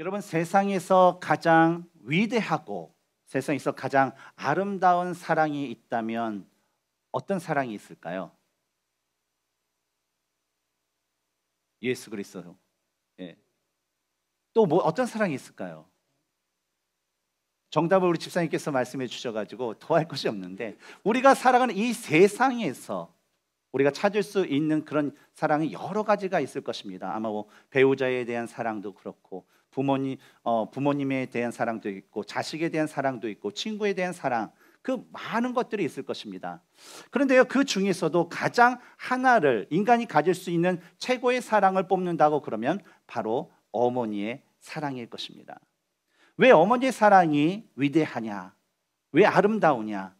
여러분 세상에서 가장 위대하고 세상에서 가장 아름다운 사랑이 있다면 어떤 사랑이 있을까요? 예수 그리스도. 예. 또뭐 어떤 사랑이 있을까요? 정답을 우리 집사님께서 말씀해 주셔가지고 더할 것이 없는데 우리가 살아가는 이 세상에서 우리가 찾을 수 있는 그런 사랑이 여러 가지가 있을 것입니다. 아마 뭐 배우자에 대한 사랑도 그렇고 부모님 어, 부모님에 대한 사랑도 있고 자식에 대한 사랑도 있고 친구에 대한 사랑 그 많은 것들이 있을 것입니다. 그런데요 그 중에서도 가장 하나를 인간이 가질 수 있는 최고의 사랑을 뽑는다고 그러면 바로 어머니의 사랑일 것입니다. 왜 어머니의 사랑이 위대하냐? 왜 아름다우냐?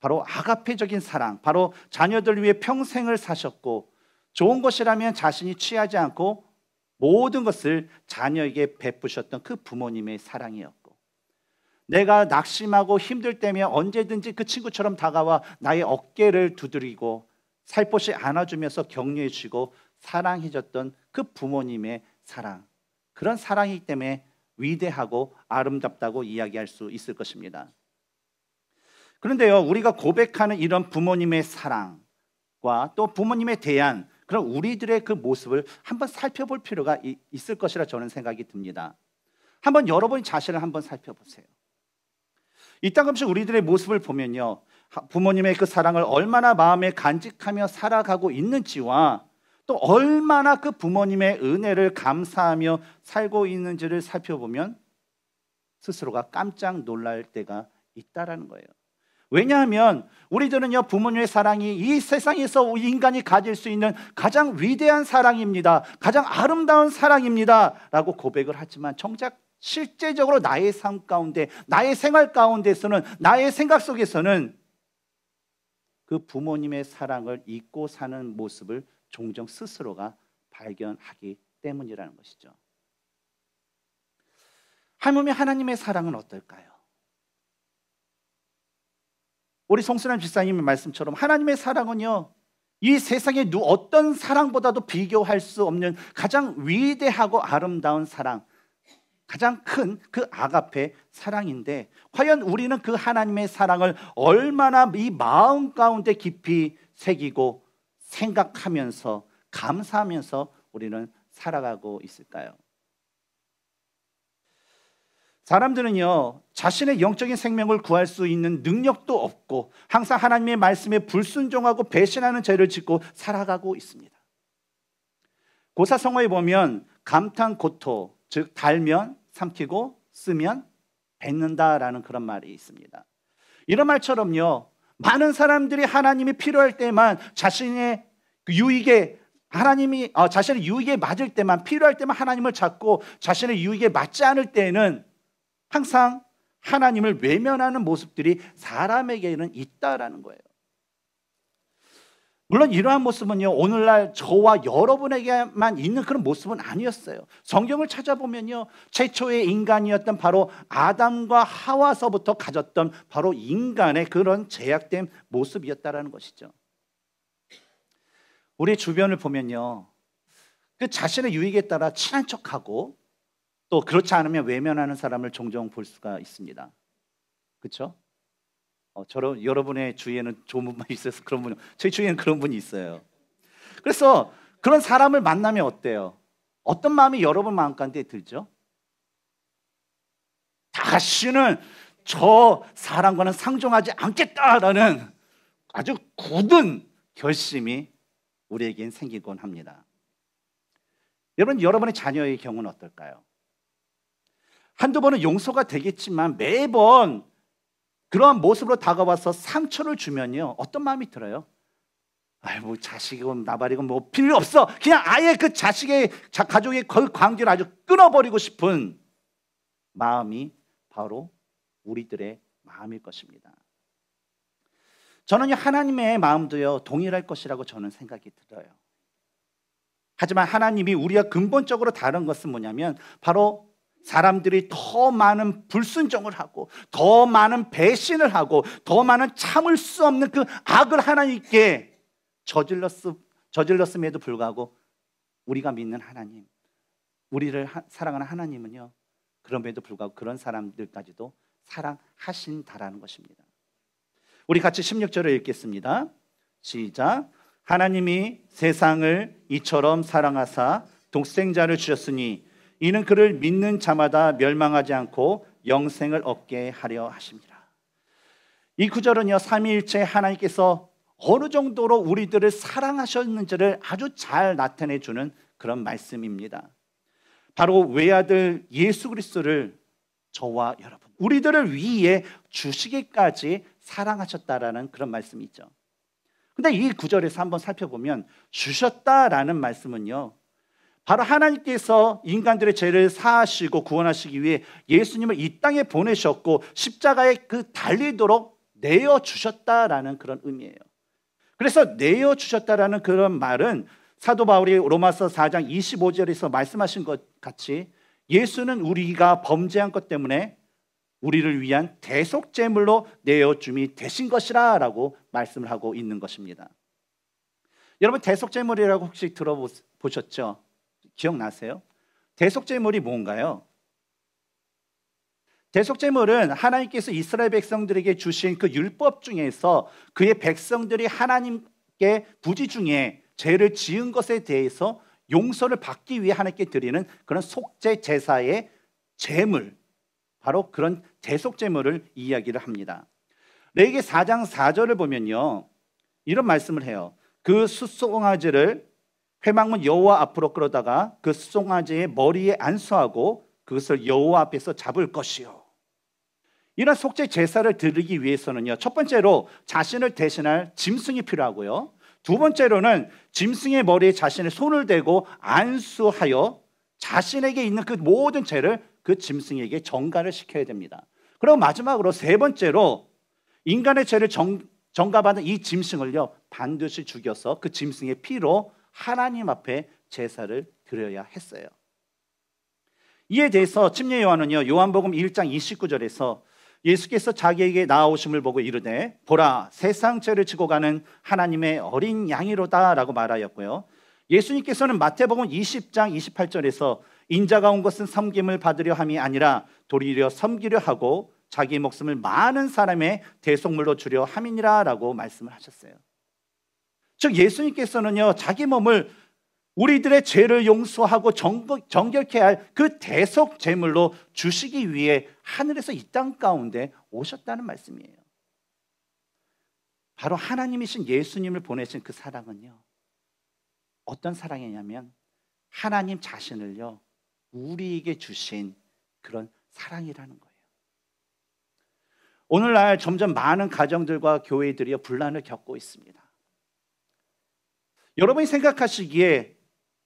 바로 아가페적인 사랑, 바로 자녀들 위해 평생을 사셨고 좋은 것이라면 자신이 취하지 않고 모든 것을 자녀에게 베푸셨던 그 부모님의 사랑이었고 내가 낙심하고 힘들 때면 언제든지 그 친구처럼 다가와 나의 어깨를 두드리고 살포시 안아주면서 격려해 주고 사랑해 줬던 그 부모님의 사랑 그런 사랑이기 때문에 위대하고 아름답다고 이야기할 수 있을 것입니다. 그런데요, 우리가 고백하는 이런 부모님의 사랑과 또 부모님에 대한 그럼 우리들의 그 모습을 한번 살펴볼 필요가 있을 것이라 저는 생각이 듭니다. 한번 여러분 자신을 한번 살펴보세요. 이따금씩 우리들의 모습을 보면요. 부모님의 그 사랑을 얼마나 마음에 간직하며 살아가고 있는지와 또 얼마나 그 부모님의 은혜를 감사하며 살고 있는지를 살펴보면 스스로가 깜짝 놀랄 때가 있다라는 거예요. 왜냐하면 우리들은요 부모님의 사랑이 이 세상에서 인간이 가질 수 있는 가장 위대한 사랑입니다. 가장 아름다운 사랑입니다라고 고백을 하지만 정작 실제적으로 나의 삶 가운데 나의 생활 가운데서는 나의 생각 속에서는 그 부모님의 사랑을 잊고 사는 모습을 종종 스스로가 발견하기 때문이라는 것이죠. 하물며 하나님의 사랑은 어떨까요? 우리 송순환 집사님의 말씀처럼 하나님의 사랑은요 이세상에누 어떤 사랑보다도 비교할 수 없는 가장 위대하고 아름다운 사랑 가장 큰 그 아가페 사랑인데 과연 우리는 그 하나님의 사랑을 얼마나 이 마음 가운데 깊이 새기고 생각하면서 감사하면서 우리는 살아가고 있을까요? 사람들은요 자신의 영적인 생명을 구할 수 있는 능력도 없고 없고 항상 하나님의 말씀에 불순종하고 배신하는 죄를 짓고 살아가고 있습니다. 고사성어에 보면 감탄 고토 즉 달면 삼키고 쓰면 뱉는다라는 그런 말이 있습니다. 이런 말처럼요. 많은 사람들이 하나님이 필요할 때만 자신의 유익에 하나님이 어, 자신의 유익에 맞을 때만 필요할 때만 하나님을 찾고 자신의 유익에 맞지 않을 때에는 항상 하나님을 외면하는 모습들이 사람에게는 있다라는 거예요. 물론 이러한 모습은요 오늘날 저와 여러분에게만 있는 그런 모습은 아니었어요. 성경을 찾아보면요 최초의 인간이었던 바로 아담과 하와서부터 가졌던 바로 인간의 그런 제약된 모습이었다라는 것이죠. 우리 주변을 보면요 그 자신의 유익에 따라 친한 척하고 또 그렇지 않으면 외면하는 사람을 종종 볼 수가 있습니다. 그렇죠? 어, 저런 여러분의 주위에는 좋은 분만 있어서 그런 분, 저 주위에는 그런 분이 있어요. 그래서 그런 사람을 만나면 어때요? 어떤 마음이 여러분 마음 가운데 들죠? 다시는 저 사람과는 상종하지 않겠다라는 아주 굳은 결심이 우리에겐 생기곤 합니다. 여러분, 여러분의 자녀의 경우는 어떨까요? 한두 번은 용서가 되겠지만 매번 그러한 모습으로 다가와서 상처를 주면요. 어떤 마음이 들어요? 아이, 뭐, 자식이건 나발이건 뭐 필요 없어. 그냥 아예 그 자식의, 자, 가족의 그 관계를 아주 끊어버리고 싶은 마음이 바로 우리들의 마음일 것입니다. 저는 하나님의 마음도요, 동일할 것이라고 저는 생각이 들어요. 하지만 하나님이 우리와 근본적으로 다른 것은 뭐냐면 바로 사람들이 더 많은 불순종을 하고 더 많은 배신을 하고 더 많은 참을 수 없는 그 악을 하나님께 저질렀음, 저질렀음에도 불구하고 우리가 믿는 하나님, 우리를 하, 사랑하는 하나님은요 그럼에도 불구하고 그런 사람들까지도 사랑하신다라는 것입니다. 우리 같이 16절을 읽겠습니다. 시작. 하나님이 세상을 이처럼 사랑하사 독생자를 주셨으니 이는 그를 믿는 자마다 멸망하지 않고 영생을 얻게 하려 하십니다. 이 구절은요, 삼위일체 하나님께서 어느 정도로 우리들을 사랑하셨는지를 아주 잘 나타내 주는 그런 말씀입니다. 바로 외아들 예수 그리스도를 저와 여러분, 우리들을 위해 주시기까지 사랑하셨다라는 그런 말씀이 죠 근데 이 구절에서 한번 살펴보면 주셨다라는 말씀은요. 바로 하나님께서 인간들의 죄를 사하시고 구원하시기 위해 예수님을 이 땅에 보내셨고 십자가에 그 달리도록 내어 주셨다라는 그런 의미예요. 그래서 내어 주셨다라는 그런 말은 사도 바울이 로마서 4장 25절에서 말씀하신 것 같이 예수는 우리가 범죄한 것 때문에 우리를 위한 대속 제물로 내어 줌이 되신 것이라라고 말씀을 하고 있는 것입니다. 여러분 대속 제물이라고 혹시 들어보셨죠? 기억나세요? 대속제물이 뭔가요? 대속제물은 하나님께서 이스라엘 백성들에게 주신 그 율법 중에서 그의 백성들이 하나님께 부지 중에 죄를 지은 것에 대해서 용서를 받기 위해 하나님께 드리는 그런 속죄 제사의 제물 바로 그런 대속제물을 이야기를 합니다. 레위기 4장 4절을 보면요. 이런 말씀을 해요. 그 수송아지를 회막문 여호와 앞으로 끌어다가 그 송아지의 머리에 안수하고 그것을 여호와 앞에서 잡을 것이요. 이런 속죄 제사를 드리기 위해서는요. 첫 번째로 자신을 대신할 짐승이 필요하고요. 두 번째로는 짐승의 머리에 자신의 손을 대고 안수하여 자신에게 있는 그 모든 죄를 그 짐승에게 정가를 시켜야 됩니다. 그리고 마지막으로 세 번째로 인간의 죄를 정, 정가받은 이 짐승을요 반드시 죽여서 그 짐승의 피로 하나님 앞에 제사를 드려야 했어요. 이에 대해서 침례 요한은요. 요한복음 1장 29절에서 예수께서 자기에게 나오심을 보고 이르되 보라 세상 죄를 지고 가는 하나님의 어린 양이로다라고 말하였고요. 예수님께서는 마태복음 20장 28절에서 인자가 온 것은 섬김을 받으려 함이 아니라 도리려 섬기려 하고 자기 목숨을 많은 사람의 대속물로 주려 함이니라라고 말씀을 하셨어요. 즉 예수님께서는요 자기 몸을 우리들의 죄를 용서하고 정결케 할 그 대속 제물로 주시기 위해 하늘에서 이 땅 가운데 오셨다는 말씀이에요. 바로 하나님이신 예수님을 보내신 그 사랑은요. 어떤 사랑이냐면 하나님 자신을요. 우리에게 주신 그런 사랑이라는 거예요. 오늘날 점점 많은 가정들과 교회들이 분란을 겪고 있습니다. 여러분이 생각하시기에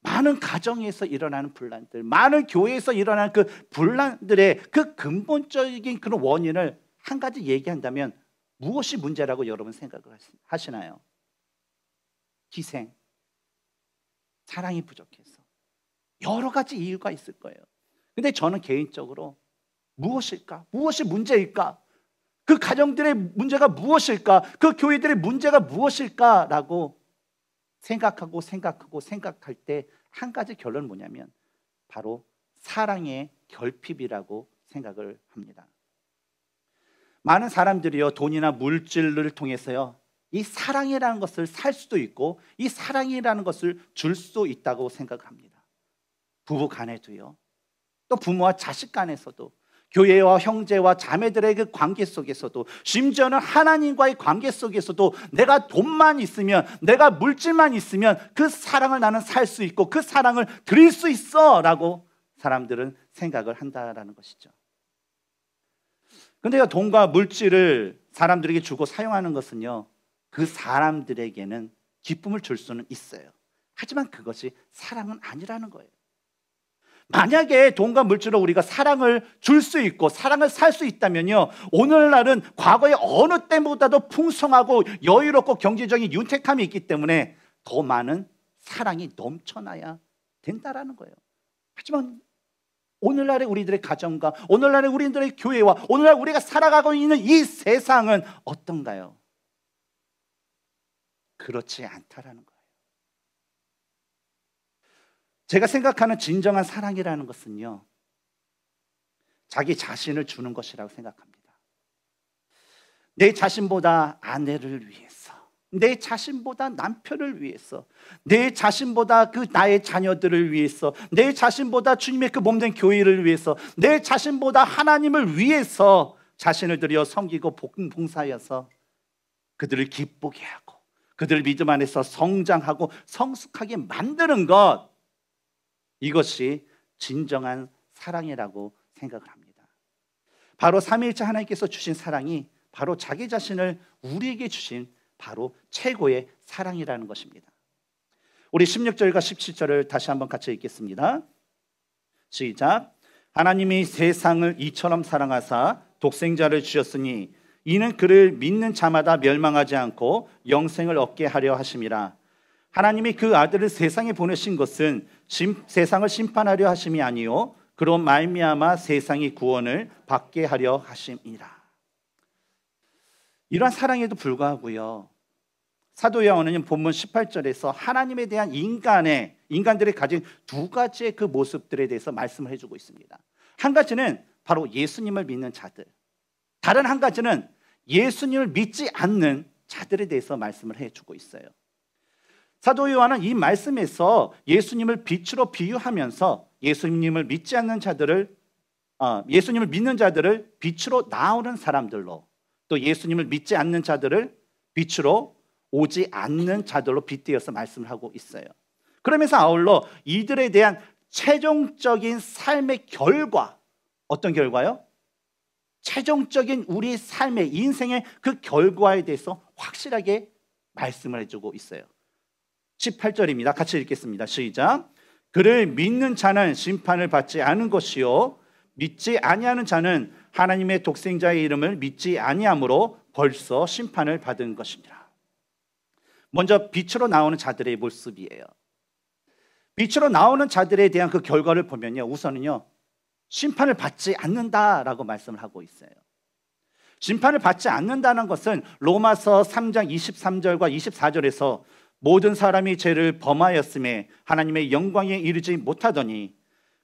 많은 가정에서 일어나는 분란들, 많은 교회에서 일어나는 그 분란들의 그 근본적인 그런 원인을 한 가지 얘기한다면 무엇이 문제라고 여러분 생각을 하시나요? 희생, 사랑이 부족해서 여러 가지 이유가 있을 거예요. 근데 저는 개인적으로 무엇일까? 무엇이 문제일까? 그 가정들의 문제가 무엇일까? 그 교회들의 문제가 무엇일까라고 생각하고 생각하고 생각할 때 한 가지 결론은 뭐냐면 바로 사랑의 결핍이라고 생각을 합니다. 많은 사람들이요 돈이나 물질을 통해서요 이 사랑이라는 것을 살 수도 있고 이 사랑이라는 것을 줄수 있다고 생각합니다. 부부 간에도요. 또 부모와 자식 간에서도 교회와 형제와 자매들의 그 관계 속에서도 심지어는 하나님과의 관계 속에서도 내가 돈만 있으면 내가 물질만 있으면 그 사랑을 나는 살 수 있고 그 사랑을 드릴 수 있어라고 사람들은 생각을 한다라는 것이죠. 근데 돈과 물질을 사람들에게 주고 사용하는 것은요. 그 사람들에게는 기쁨을 줄 수는 있어요. 하지만 그것이 사랑은 아니라는 거예요. 만약에 돈과 물질로 우리가 사랑을 줄 수 있고 사랑을 살 수 있다면요. 오늘날은 과거의 어느 때보다도 풍성하고 여유롭고 경제적인 윤택함이 있기 때문에 더 많은 사랑이 넘쳐나야 된다라는 거예요. 하지만 오늘날의 우리들의 가정과 오늘날의 우리들의 교회와 오늘날 우리가 살아가고 있는 이 세상은 어떤가요? 그렇지 않다라는 거예요. 제가 생각하는 진정한 사랑이라는 것은요, 자기 자신을 주는 것이라고 생각합니다. 내 자신보다 아내를 위해서, 내 자신보다 남편을 위해서, 내 자신보다 그 나의 자녀들을 위해서, 내 자신보다 주님의 그 몸 된 교회를 위해서, 내 자신보다 하나님을 위해서 자신을 들여 섬기고 봉사하서 그들을 기쁘게 하고, 그들 믿음 안에서 성장하고 성숙하게 만드는 것, 이것이 진정한 사랑이라고 생각을 합니다. 바로 삼위일체 하나님께서 주신 사랑이 바로 자기 자신을 우리에게 주신 바로 최고의 사랑이라는 것입니다. 우리 16절과 17절을 다시 한번 같이 읽겠습니다. 시작. 하나님이 세상을 이처럼 사랑하사 독생자를 주셨으니 이는 그를 믿는 자마다 멸망하지 않고 영생을 얻게 하려 하심이라. 하나님이 그 아들을 세상에 보내신 것은 심, 세상을 심판하려 하심이 아니요 그런 말미암아 세상이 구원을 받게 하려 하심이라. 이러한 사랑에도 불구하고요. 사도 요한은 본문 18절에서 하나님에 대한 인간의 인간들이 가진 두 가지의 그 모습들에 대해서 말씀을 해주고 있습니다. 한 가지는 바로 예수님을 믿는 자들. 다른 한 가지는 예수님을 믿지 않는 자들에 대해서 말씀을 해주고 있어요. 사도 요한은 이 말씀에서 예수님을 빛으로 비유하면서 예수님을 믿지 않는 자들을 어, 예수님을 믿는 자들을 빛으로 나오는 사람들로 또 예수님을 믿지 않는 자들을 빛으로 오지 않는 자들로 빗대어서 말씀을 하고 있어요. 그러면서 아울러 이들에 대한 최종적인 삶의 결과 어떤 결과요? 최종적인 우리 삶의 인생의 그 결과에 대해서 확실하게 말씀을 해주고 있어요. 18절입니다. 같이 읽겠습니다. 시작. 그를 믿는 자는 심판을 받지 않은 것이요 믿지 아니하는 자는 하나님의 독생자의 이름을 믿지 아니함으로 벌써 심판을 받은 것입니다. 먼저 빛으로 나오는 자들의 모습이에요. 빛으로 나오는 자들에 대한 그 결과를 보면요. 우선은요. 심판을 받지 않는다라고 말씀을 하고 있어요. 심판을 받지 않는다는 것은 로마서 3장 23절과 24절에서 모든 사람이 죄를 범하였음에 하나님의 영광에 이르지 못하더니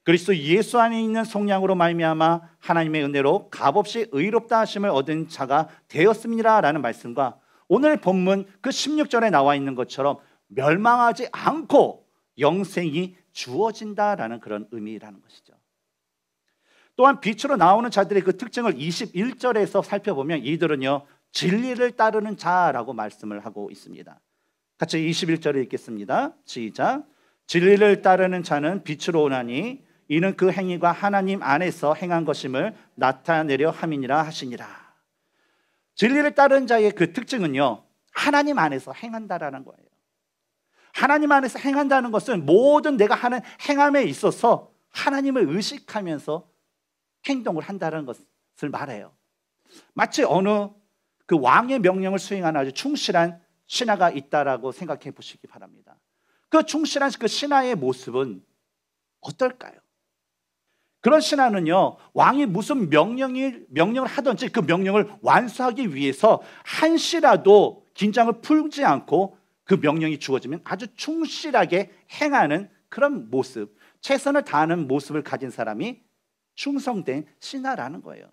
그리스도 예수 안에 있는 성량으로 말미암아 하나님의 은혜로 값없이 의롭다 하심을 얻은 자가 되었음이라라는 말씀과 오늘 본문 그 16절에 나와 있는 것처럼 멸망하지 않고 영생이 주어진다라는 그런 의미라는 것이죠. 또한 빛으로 나오는 자들의 그 특징을 21절에서 살펴보면 이들은요 진리를 따르는 자라고 말씀을 하고 있습니다. 같이 21절을 읽겠습니다. 시작. 진리를 따르는 자는 빛으로 오나니 이는 그 행위가 하나님 안에서 행한 것임을 나타내려 함이니라 하시니라. 진리를 따르는 자의 그 특징은요. 하나님 안에서 행한다라는 거예요. 하나님 안에서 행한다는 것은 모든 내가 하는 행함에 있어서 하나님을 의식하면서 행동을 한다는 것을 말해요. 마치 어느 그 왕의 명령을 수행하는 아주 충실한 신하가 있다라고 생각해 보시기 바랍니다. 그 충실한 그 신하의 모습은 어떨까요? 그런 신하는요, 왕이 무슨 명령이, 명령을 하든지 그 명령을 완수하기 위해서 한시라도 긴장을 풀지 않고 그 명령이 주어지면 아주 충실하게 행하는 그런 모습, 최선을 다하는 모습을 가진 사람이 충성된 신하라는 거예요.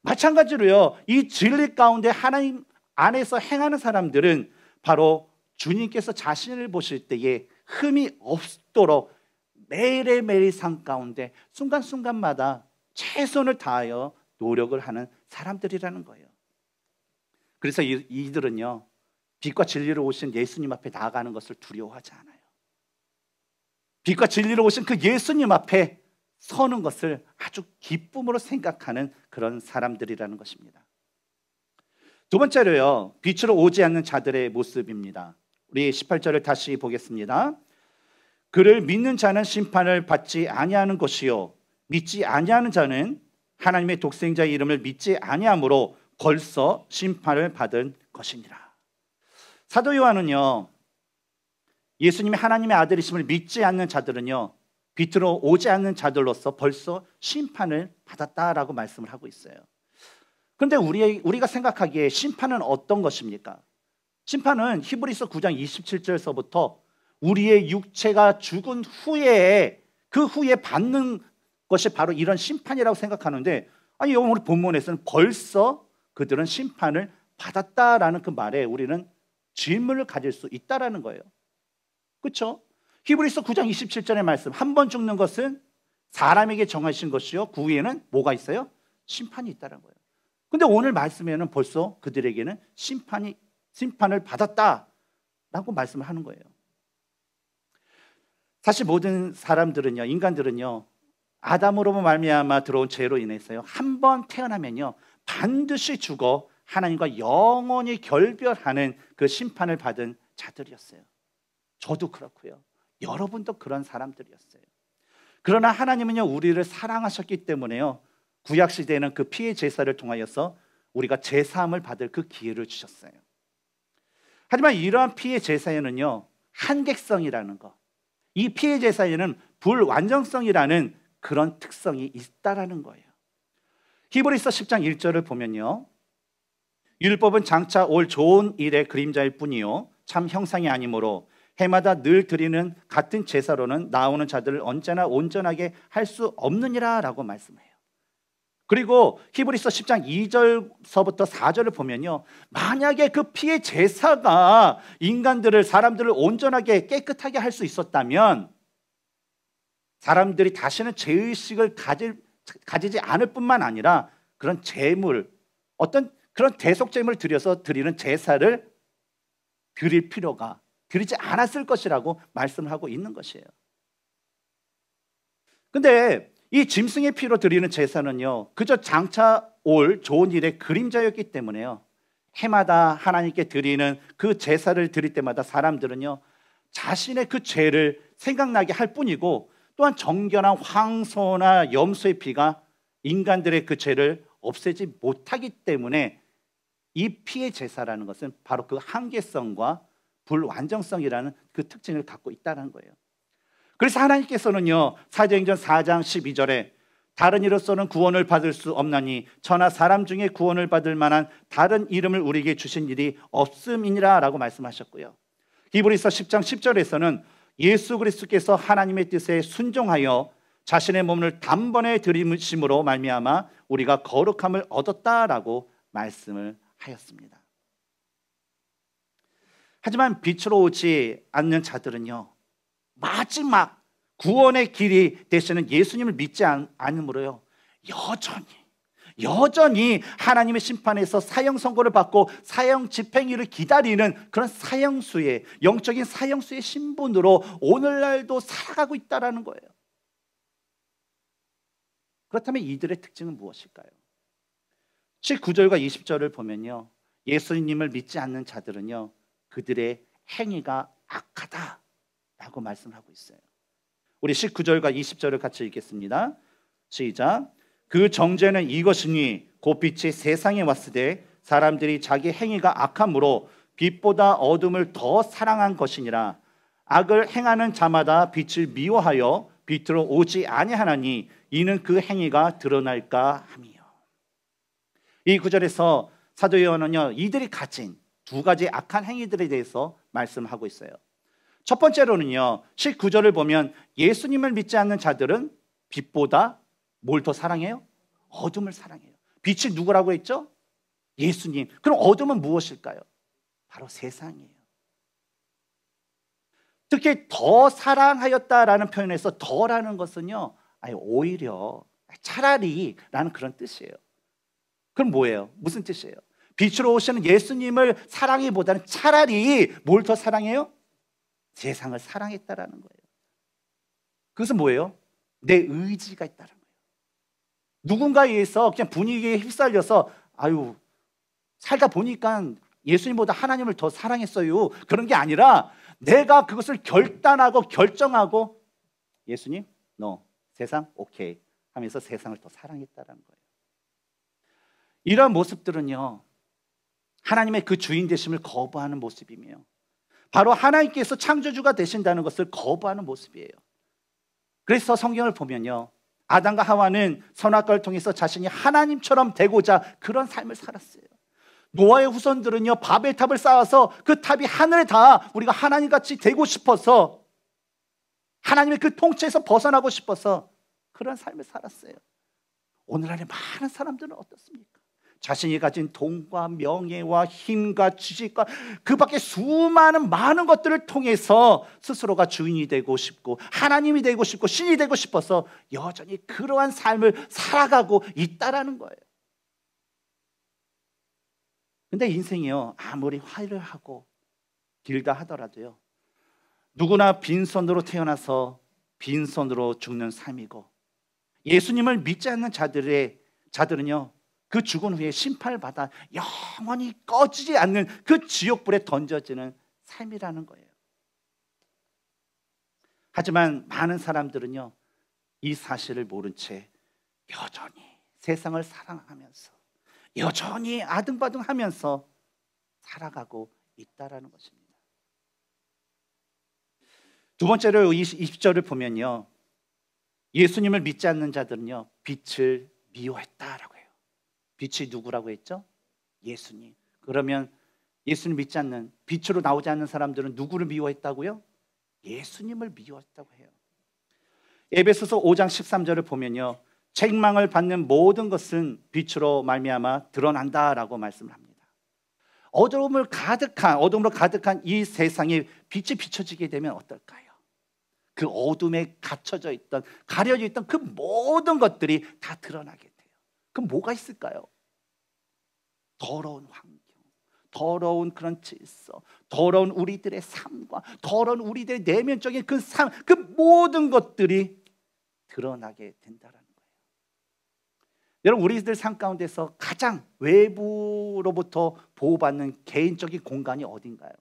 마찬가지로요, 이 진리 가운데 하나님, 안에서 행하는 사람들은 바로 주님께서 자신을 보실 때에 흠이 없도록 매일매일 삶 가운데 순간순간마다 최선을 다하여 노력을 하는 사람들이라는 거예요. 그래서 이들은요, 빛과 진리로 오신 예수님 앞에 나아가는 것을 두려워하지 않아요. 빛과 진리로 오신 그 예수님 앞에 서는 것을 아주 기쁨으로 생각하는 그런 사람들이라는 것입니다. 두 번째로요. 빛으로 오지 않는 자들의 모습입니다. 우리 18절을 다시 보겠습니다. 그를 믿는 자는 심판을 받지 아니하는 것이요 믿지 아니하는 자는 하나님의 독생자의 이름을 믿지 아니함으로 벌써 심판을 받은 것이니라. 사도 요한은요. 예수님이 하나님의 아들이심을 믿지 않는 자들은요. 빛으로 오지 않는 자들로서 벌써 심판을 받았다라고 말씀을 하고 있어요. 그런데 우리, 우리가 생각하기에 심판은 어떤 것입니까? 심판은 히브리서 9장 27절서부터 우리의 육체가 죽은 후에 그 후에 받는 것이 바로 이런 심판이라고 생각하는데 아니 여기 우리 본문에서는 벌써 그들은 심판을 받았다라는 그 말에 우리는 질문을 가질 수 있다라는 거예요. 그렇죠? 히브리서 9장 27절의 말씀 한 번 죽는 것은 사람에게 정하신 것이요 그 위에는 뭐가 있어요? 심판이 있다는 라 거예요. 근데 오늘 말씀에는 벌써 그들에게는 심판이 심판을 받았다라고 말씀을 하는 거예요. 사실 모든 사람들은요, 인간들은요, 아담으로 말미암아 들어온 죄로 인해서요, 한 번 태어나면요, 반드시 죽어 하나님과 영원히 결별하는 그 심판을 받은 자들이었어요. 저도 그렇고요. 여러분도 그런 사람들이었어요. 그러나 하나님은요, 우리를 사랑하셨기 때문에요, 구약 시대에는 그 피의 제사를 통하여서 우리가 제사함을 받을 그 기회를 주셨어요. 하지만 이러한 피의 제사에는요 한객성이라는 것, 이 피의 제사에는 불완전성이라는 그런 특성이 있다라는 거예요. 히브리서 10장 1절을 보면요. 율법은 장차 올 좋은 일의 그림자일 뿐이요 참 형상이 아니므로 해마다 늘 드리는 같은 제사로는 나오는 자들을 언제나 온전하게 할 수 없느니라라고 말씀해요. 그리고 히브리서 10장 2절서부터 4절을 보면요. 만약에 그 피의 제사가 인간들을 사람들을 온전하게 깨끗하게 할 수 있었다면 사람들이 다시는 죄의식을 가질, 가지지 않을 뿐만 아니라 그런 제물 어떤 그런 대속 제물을 드려서 드리는 제사를 드릴 필요가 드리지 않았을 것이라고 말씀하고 있는 것이에요. 근데 이 짐승의 피로 드리는 제사는요, 그저 장차 올 좋은 일의 그림자였기 때문에요. 해마다 하나님께 드리는 그 제사를 드릴 때마다 사람들은요, 자신의 그 죄를 생각나게 할 뿐이고, 또한 정결한 황소나 염소의 피가 인간들의 그 죄를 없애지 못하기 때문에 이 피의 제사라는 것은 바로 그 한계성과 불완전성이라는 그 특징을 갖고 있다는 거예요. 그래서 하나님께서는요, 사도행전 4장 12절에 다른 이로서는 구원을 받을 수 없나니 천하 사람 중에 구원을 받을 만한 다른 이름을 우리에게 주신 일이 없음이니라라고 말씀하셨고요. 히브리서 10장 10절에서는 예수 그리스께서 하나님의 뜻에 순종하여 자신의 몸을 단번에 드림심으로 말미암아 우리가 거룩함을 얻었다라고 말씀을 하였습니다. 하지만 빛으로 오지 않는 자들은요 마지막 구원의 길이 되시는 예수님을 믿지 않음으로요. 여전히 여전히 하나님의 심판에서 사형 선고를 받고 사형 집행일을 기다리는 그런 사형수의 영적인 사형수의 신분으로 오늘날도 살아가고 있다라는 거예요. 그렇다면 이들의 특징은 무엇일까요? 19절과 20절을 보면요. 예수님을 믿지 않는 자들은요. 그들의 행위가 악하다. 라고 말씀하고 있어요. 우리 19절과 20절을 같이 읽겠습니다. 시작. 그 정죄는 이것이니 곧 빛이 세상에 왔을 때 사람들이 자기 행위가 악함으로 빛보다 어둠을 더 사랑한 것이니라. 악을 행하는 자마다 빛을 미워하여 빛으로 오지 아니하나니 이는 그 행위가 드러날까 함이요. 이 구절에서 사도 요한은요 이들이 가진 두 가지 악한 행위들에 대해서 말씀하고 있어요. 첫 번째로는요. 19절을 보면 예수님을 믿지 않는 자들은 빛보다 뭘 더 사랑해요? 어둠을 사랑해요. 빛이 누구라고 했죠? 예수님. 그럼 어둠은 무엇일까요? 바로 세상이에요. 특히 더 사랑하였다라는 표현에서 더라는 것은요, 아니 오히려 차라리라는 그런 뜻이에요. 그럼 뭐예요? 무슨 뜻이에요? 빛으로 오시는 예수님을 사랑해보다는 차라리 뭘 더 사랑해요? 세상을 사랑했다라는 거예요. 그것은 뭐예요? 내 의지가 있다는 거예요. 누군가에 의해서 그냥 분위기에 휩쓸려서 아유 살다 보니까 예수님보다 하나님을 더 사랑했어요. 그런 게 아니라 내가 그것을 결단하고 결정하고 예수님 너 세상 오케이 하면서 세상을 더 사랑했다라는 거예요. 이런 모습들은요. 하나님의 그 주인 되심을 거부하는 모습이며 바로 하나님께서 창조주가 되신다는 것을 거부하는 모습이에요. 그래서 성경을 보면요. 아담과 하와는 선악과를 통해서 자신이 하나님처럼 되고자 그런 삶을 살았어요. 노아의 후손들은요, 바벨탑을 쌓아서 그 탑이 하늘에 다 우리가 하나님같이 되고 싶어서 하나님의 그 통치에서 벗어나고 싶어서 그런 삶을 살았어요. 오늘 안에 많은 사람들은 어떻습니까? 자신이 가진 돈과 명예와 힘과 지식과 그 밖에 수많은 많은 것들을 통해서 스스로가 주인이 되고 싶고 하나님이 되고 싶고 신이 되고 싶어서 여전히 그러한 삶을 살아가고 있다라는 거예요. 근데 인생이요. 아무리 화를 하고 길다 하더라도요. 누구나 빈손으로 태어나서 빈손으로 죽는 삶이고 예수님을 믿지 않는 자들의 자들은요. 그 죽은 후에 심판받아 영원히 꺼지지 않는 그 지옥불에 던져지는 삶이라는 거예요. 하지만 많은 사람들은요, 이 사실을 모른 채 여전히 세상을 사랑하면서 여전히 아등바등 하면서 살아가고 있다라는 것입니다. 두 번째로 20절을 보면요. 예수님을 믿지 않는 자들은요. 빛을 미워했다라고 해요. 빛이 누구라고 했죠? 예수님. 그러면 예수님 믿지 않는 빛으로 나오지 않는 사람들은 누구를 미워했다고요? 예수님을 미워했다고 해요. 에베소서 5장 13절을 보면요. 책망을 받는 모든 것은 빛으로 말미암아 드러난다라고 말씀을 합니다. 어둠을 가득한 어둠으로 가득한 이 세상에 빛이 비춰지게 되면 어떨까요? 그 어둠에 갇혀져 있던 가려져 있던 그 모든 것들이 다 드러나게 그럼 뭐가 있을까요? 더러운 환경, 더러운 그런 질서, 더러운 우리들의 삶과 더러운 우리들의 내면적인 그 삶, 그 모든 것들이 드러나게 된다는 거예요. 여러분 우리들 삶 가운데서 가장 외부로부터 보호받는 개인적인 공간이 어딘가요?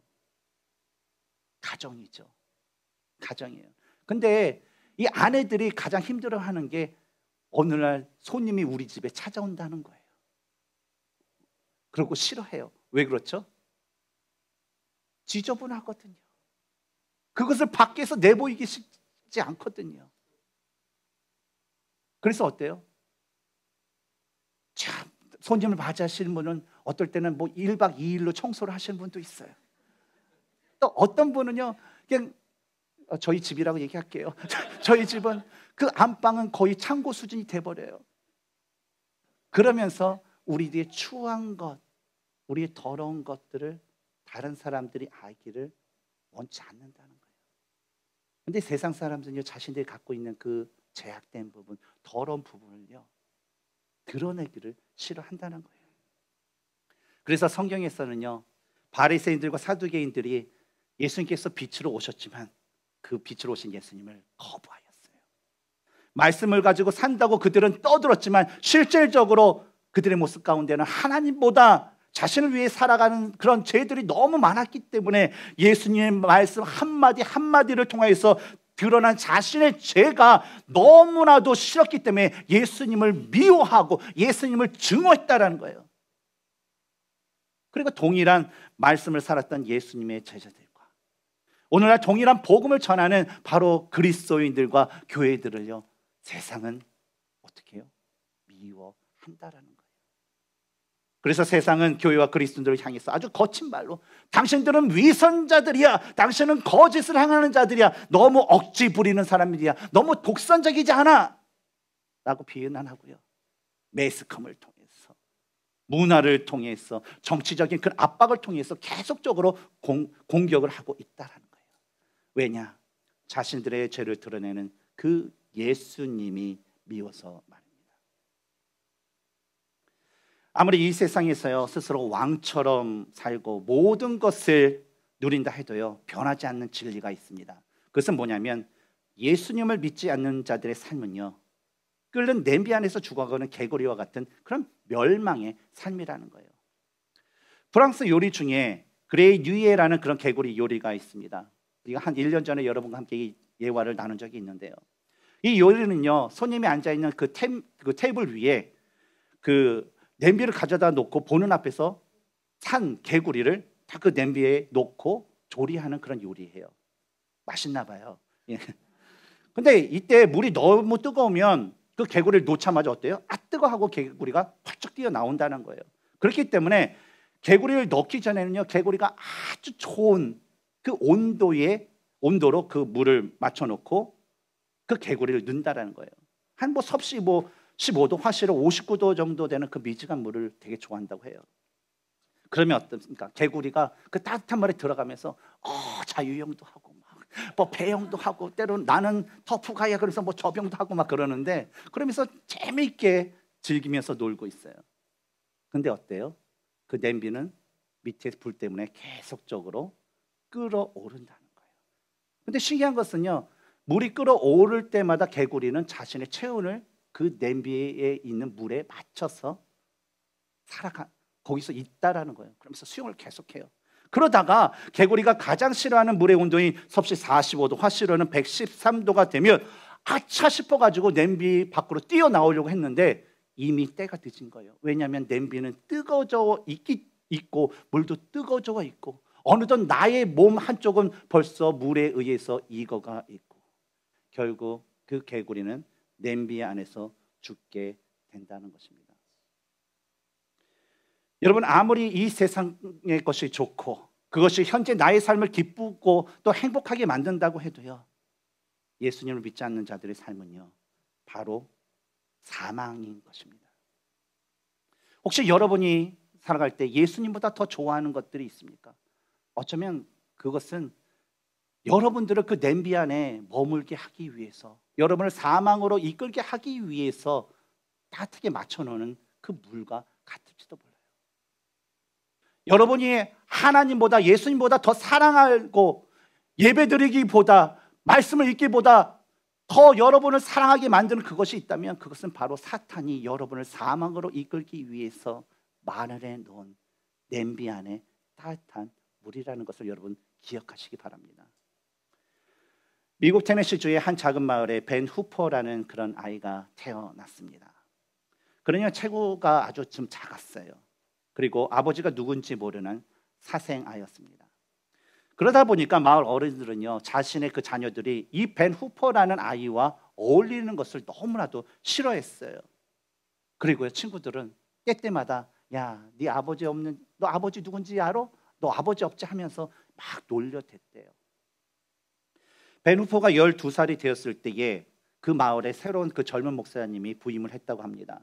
가정이죠. 가정이에요. 근데 이 아내들이 가장 힘들어하는 게 어느 날 손님이 우리 집에 찾아온다는 거예요. 그러고 싫어해요. 왜 그렇죠? 지저분하거든요. 그것을 밖에서 내보이기 쉽지 않거든요. 그래서 어때요? 참, 손님을 맞이하시는 분은 어떨 때는 뭐 1박 2일로 청소를 하시는 분도 있어요. 또 어떤 분은요, 그냥 어, 저희 집이라고 얘기할게요. 저희 집은 그 안방은 거의 창고 수준이 돼버려요. 그러면서 우리의 추한 것, 우리의 더러운 것들을 다른 사람들이 알기를 원치 않는다는 거예요. 근데 세상 사람들은요, 자신들이 갖고 있는 그 제약된 부분, 더러운 부분을요, 드러내기를 싫어한다는 거예요. 그래서 성경에서는요, 바리새인들과 사두개인들이 예수님께서 빛으로 오셨지만 그 빛으로 오신 예수님을 거부하 말씀을 가지고 산다고 그들은 떠들었지만 실질적으로 그들의 모습 가운데는 하나님보다 자신을 위해 살아가는 그런 죄들이 너무 많았기 때문에 예수님의 말씀 한마디 한마디를 통해서 드러난 자신의 죄가 너무나도 싫었기 때문에 예수님을 미워하고 예수님을 증오했다라는 거예요. 그리고 동일한 말씀을 살았던 예수님의 제자들과 오늘날 동일한 복음을 전하는 바로 그리스도인들과 교회들을요. 세상은 어떻게 해요? 미워한다라는 거예요. 그래서 세상은 교회와 그리스도인들을 향해서 아주 거친 말로 당신들은 위선자들이야. 당신은 거짓을 행하는 자들이야. 너무 억지 부리는 사람들이야. 너무 독선적이지 않아. 라고 비난하고요. 매스컴을 통해서 문화를 통해서 정치적인 그 압박을 통해서 계속적으로 공, 공격을 하고 있다라는 거예요. 왜냐? 자신들의 죄를 드러내는 그 예수님이 미워서 말입니다. 아무리 이 세상에서요 스스로 왕처럼 살고 모든 것을 누린다 해도요 변하지 않는 진리가 있습니다. 그것은 뭐냐면 예수님을 믿지 않는 자들의 삶은요 끓는 냄비 안에서 죽어가는 개구리와 같은 그런 멸망의 삶이라는 거예요. 프랑스 요리 중에 그레이 뉴에라는 그런 개구리 요리가 있습니다. 이거 한 1년 전에 여러분과 함께 예화를 나눈 적이 있는데요. 이 요리는요 손님이 앉아 있는 그, 그, 테이블 위에 그 냄비를 가져다 놓고 보는 앞에서 산 개구리를 다 그 냄비에 놓고 조리하는 그런 요리예요. 맛있나 봐요. 예. 근데 이때 물이 너무 뜨거우면 그 개구리를 놓자마자 어때요? 아 뜨거 하고 개구리가 활짝 뛰어 나온다는 거예요. 그렇기 때문에 개구리를 넣기 전에는요 개구리가 아주 좋은 그 온도의 온도로 그 물을 맞춰 놓고 그 개구리를 눈다라는 거예요. 한 뭐 섭씨 뭐 15도 화씨로 59도 정도 되는 그 미지근 물을 되게 좋아한다고 해요. 그러면 어떻습니까? 개구리가 그 따뜻한 물에 들어가면서 어, 자유형도 하고 막 뭐 배영도 하고 때로는 나는 터프가야 그래서 뭐 저병도 하고 막 그러는데 그러면서 재미있게 즐기면서 놀고 있어요. 근데 어때요? 그 냄비는 밑에 불 때문에 계속적으로 끓어오른다는 거예요. 근데 신기한 것은요. 물이 끓어오를 때마다 개구리는 자신의 체온을 그 냄비에 있는 물에 맞춰서 살아가 거기서 있다라는 거예요. 그러면서 수영을 계속해요. 그러다가 개구리가 가장 싫어하는 물의 온도인 섭씨 45도, 화씨로는 113도가 되면 아차 싶어가지고 냄비 밖으로 뛰어 나오려고 했는데 이미 때가 늦은 거예요. 왜냐하면 냄비는 뜨거져 있기, 있고 물도 뜨거져 있고 어느덧 나의 몸 한쪽은 벌써 물에 의해서 익어가 있고 결국 그 개구리는 냄비 안에서 죽게 된다는 것입니다. 여러분 아무리 이 세상의 것이 좋고 그것이 현재 나의 삶을 기쁘고 또 행복하게 만든다고 해도요. 예수님을 믿지 않는 자들의 삶은요. 바로 사망인 것입니다. 혹시 여러분이 살아갈 때 예수님보다 더 좋아하는 것들이 있습니까? 어쩌면 그것은 여러분들을 그 냄비 안에 머물게 하기 위해서 여러분을 사망으로 이끌게 하기 위해서 따뜻하게 맞춰놓는 그 물과 같을지도 몰라요. 여러분이 하나님보다 예수님보다 더 사랑하고 예배드리기보다 말씀을 읽기보다 더 여러분을 사랑하게 만드는 그것이 있다면 그것은 바로 사탄이 여러분을 사망으로 이끌기 위해서 마늘에 넣은 냄비 안에 따뜻한 물이라는 것을 여러분 기억하시기 바랍니다. 미국 테네시주의 한 작은 마을에 벤 후퍼라는 그런 아이가 태어났습니다. 그러냐 체구가 아주 좀 작았어요. 그리고 아버지가 누군지 모르는 사생아였습니다. 그러다 보니까 마을 어른들은요 자신의 그 자녀들이 이 벤 후퍼라는 아이와 어울리는 것을 너무나도 싫어했어요. 그리고 친구들은 때 때마다 야네 아버지 없는 너 아버지 누군지 알아? 너 아버지 없지 하면서 막 놀려댔대요. 베누포가 12살이 되었을 때에 그 마을에 새로운 그 젊은 목사님이 부임을 했다고 합니다.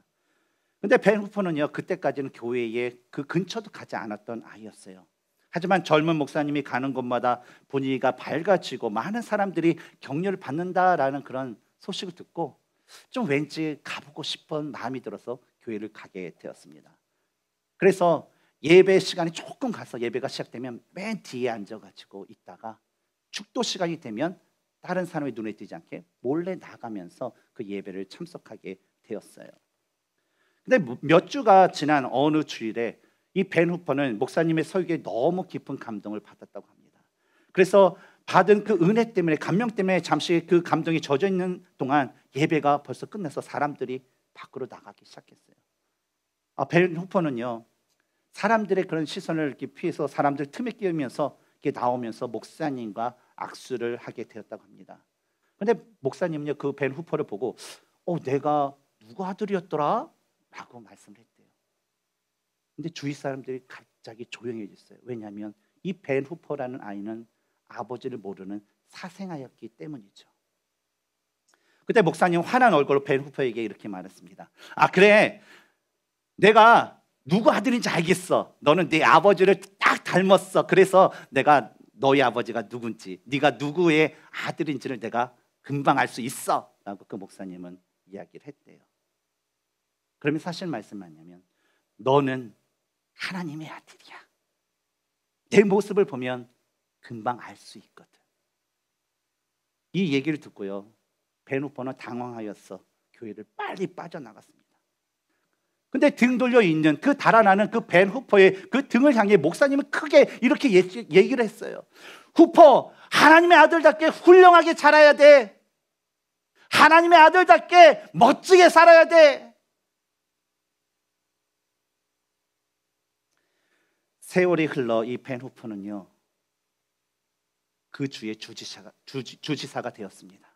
근데 베누포는요 그때까지는 교회에 그 근처도 가지 않았던 아이였어요. 하지만 젊은 목사님이 가는 곳마다 분위기가 밝아지고 많은 사람들이 격려를 받는다라는 그런 소식을 듣고 좀 왠지 가보고 싶은 마음이 들어서 교회를 가게 되었습니다. 그래서 예배 시간이 조금 가서 예배가 시작되면 맨 뒤에 앉아가지고 있다가 축도 시간이 되면 다른 사람의 눈에 띄지 않게 몰래 나가면서 그 예배를 참석하게 되었어요. 근데 뭐 몇 주가 지난 어느 주일에 이 벤 후퍼는 목사님의 설교에 너무 깊은 감동을 받았다고 합니다. 그래서 받은 그 은혜 때문에 감명 때문에 잠시 그 감동이 젖어 있는 동안 예배가 벌써 끝나서 사람들이 밖으로 나가기 시작했어요. 아, 벤 후퍼는요 사람들의 그런 시선을 이렇게 피해서 사람들 틈에 끼우면서 이렇게 나오면서 목사님과 악수를 하게 되었다고 합니다. 근데 목사님요 그 벤 후퍼를 보고 어 내가 누구 아들이었더라? 라고 말씀을 했대요. 근데 주위 사람들이 갑자기 조용해졌어요. 왜냐하면 이 벤 후퍼라는 아이는 아버지를 모르는 사생아였기 때문이죠. 그때 목사님 화난 얼굴로 벤 후퍼에게 이렇게 말했습니다. 아 그래 내가 누구 아들인지 알겠어. 너는 네 아버지를 딱 닮았어. 그래서 내가 너희 아버지가 누군지 네가 누구의 아들인지를 내가 금방 알 수 있어 라고 그 목사님은 이야기를 했대요 그러면 사실 말씀하냐면 너는 하나님의 아들이야 내 모습을 보면 금방 알 수 있거든 이 얘기를 듣고요 베누퍼는 당황하여서 교회를 빨리 빠져나갔습니다 근데 등 돌려 있는 그 달아나는 그 벤 후퍼의 그 등을 향해 목사님은 크게 이렇게 예, 얘기를 했어요. 후퍼, 하나님의 아들답게 훌륭하게 자라야 돼. 하나님의 아들답게 멋지게 살아야 돼. 세월이 흘러 이 벤 후퍼는요, 그 주의 주지사가, 주지, 주지사가 되었습니다.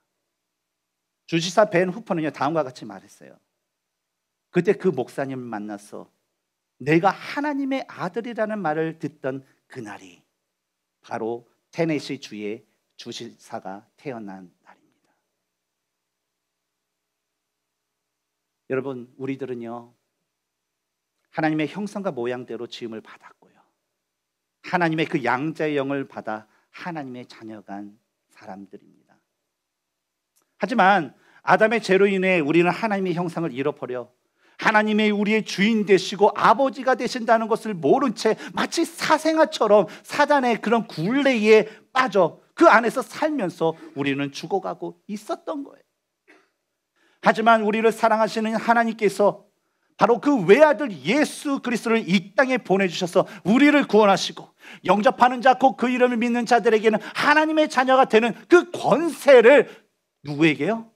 주지사 벤 후퍼는요, 다음과 같이 말했어요. 그때 그 목사님을 만나서 내가 하나님의 아들이라는 말을 듣던 그날이 바로 테네시 주의 주실사가 태어난 날입니다. 여러분, 우리들은요. 하나님의 형상과 모양대로 지음을 받았고요. 하나님의 그 양자의 영을 받아 하나님의 자녀간 사람들입니다. 하지만 아담의 죄로 인해 우리는 하나님의 형상을 잃어버려 하나님의 우리의 주인 되시고 아버지가 되신다는 것을 모른 채 마치 사생아처럼 사단의 그런 굴레에 빠져 그 안에서 살면서 우리는 죽어가고 있었던 거예요. 하지만 우리를 사랑하시는 하나님께서 바로 그 외아들 예수 그리스도를 이 땅에 보내주셔서 우리를 구원하시고 영접하는 자 곧 그 이름을 믿는 자들에게는 하나님의 자녀가 되는 그 권세를 누구에게요?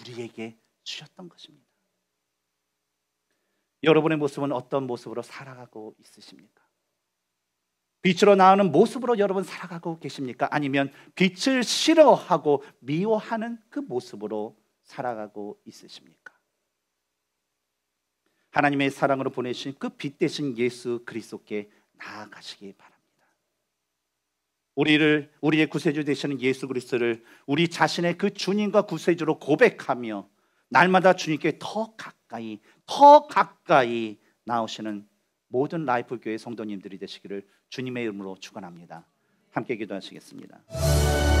우리에게 주셨던 것입니다. 여러분의 모습은 어떤 모습으로 살아가고 있으십니까? 빛으로 나오는 모습으로 여러분 살아가고 계십니까? 아니면 빛을 싫어하고 미워하는 그 모습으로 살아가고 있으십니까? 하나님의 사랑으로 보내신 그 빛 대신 예수 그리스도께 나아가시기 바랍니다. 우리를 우리의 구세주 되시는 예수 그리스도를 우리 자신의 그 주님과 구세주로 고백하며 날마다 주님께 더 가까이 가까이 더 가까이 나오시는 모든 라이프 교회 성도님들이 되시기를 주님의 이름으로 축원합니다. 함께 기도하시겠습니다.